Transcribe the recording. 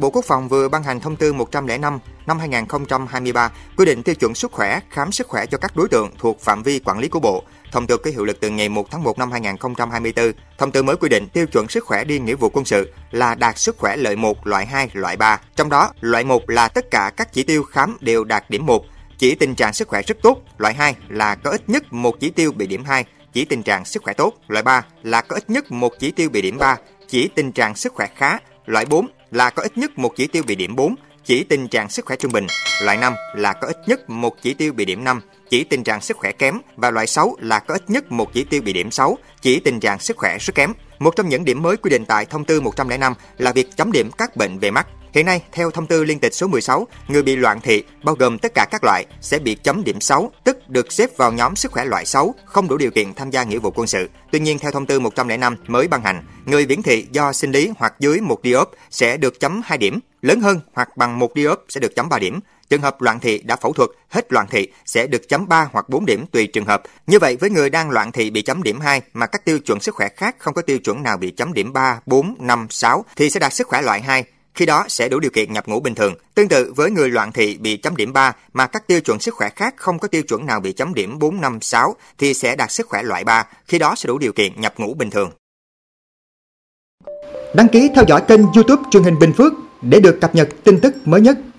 Bộ Quốc phòng vừa ban hành thông tư 105 năm 2023 quy định tiêu chuẩn sức khỏe, khám sức khỏe cho các đối tượng thuộc phạm vi quản lý của Bộ. Thông tư có hiệu lực từ ngày 1 tháng 1 năm 2024. Thông tư mới quy định tiêu chuẩn sức khỏe đi nghĩa vụ quân sự là đạt sức khỏe loại 1, loại 2, loại 3. Trong đó, loại 1 là tất cả các chỉ tiêu khám đều đạt điểm 1, chỉ tình trạng sức khỏe rất tốt. Loại 2 là có ít nhất một chỉ tiêu bị điểm 2, chỉ tình trạng sức khỏe tốt. Loại 3 là có ít nhất một chỉ tiêu bị điểm 3, chỉ tình trạng sức khỏe khá. Loại 4 là có ít nhất một chỉ tiêu bị điểm 4, chỉ tình trạng sức khỏe trung bình. Loại 5 là có ít nhất một chỉ tiêu bị điểm 5, chỉ tình trạng sức khỏe kém và loại 6 là có ít nhất một chỉ tiêu bị điểm 6, chỉ tình trạng sức khỏe rất kém. Một trong những điểm mới quy định tại Thông tư 105 là việc chấm điểm các bệnh về mắt. Hiện nay, theo thông tư liên tịch số 16, người bị loạn thị, bao gồm tất cả các loại, sẽ bị chấm điểm 6, tức được xếp vào nhóm sức khỏe loại 6, không đủ điều kiện tham gia nghĩa vụ quân sự. Tuy nhiên, theo thông tư 105 mới ban hành, người viễn thị do sinh lý hoặc dưới một diop sẽ được chấm 2 điểm, lớn hơn hoặc bằng một diop sẽ được chấm 3 điểm. Trường hợp loạn thị đã phẫu thuật, hết loạn thị sẽ được chấm 3 hoặc 4 điểm tùy trường hợp. Như vậy với người đang loạn thị bị chấm điểm 2 mà các tiêu chuẩn sức khỏe khác không có tiêu chuẩn nào bị chấm điểm 3, 4, 5, 6 thì sẽ đạt sức khỏe loại 2 khi đó sẽ đủ điều kiện nhập ngũ bình thường. Tương tự với người loạn thị bị chấm điểm 3 mà các tiêu chuẩn sức khỏe khác không có tiêu chuẩn nào bị chấm điểm 4, 5, 6 thì sẽ đạt sức khỏe loại 3, khi đó sẽ đủ điều kiện nhập ngũ bình thường. Đăng ký theo dõi kênh YouTube truyền hình Bình Phước để được cập nhật tin tức mới nhất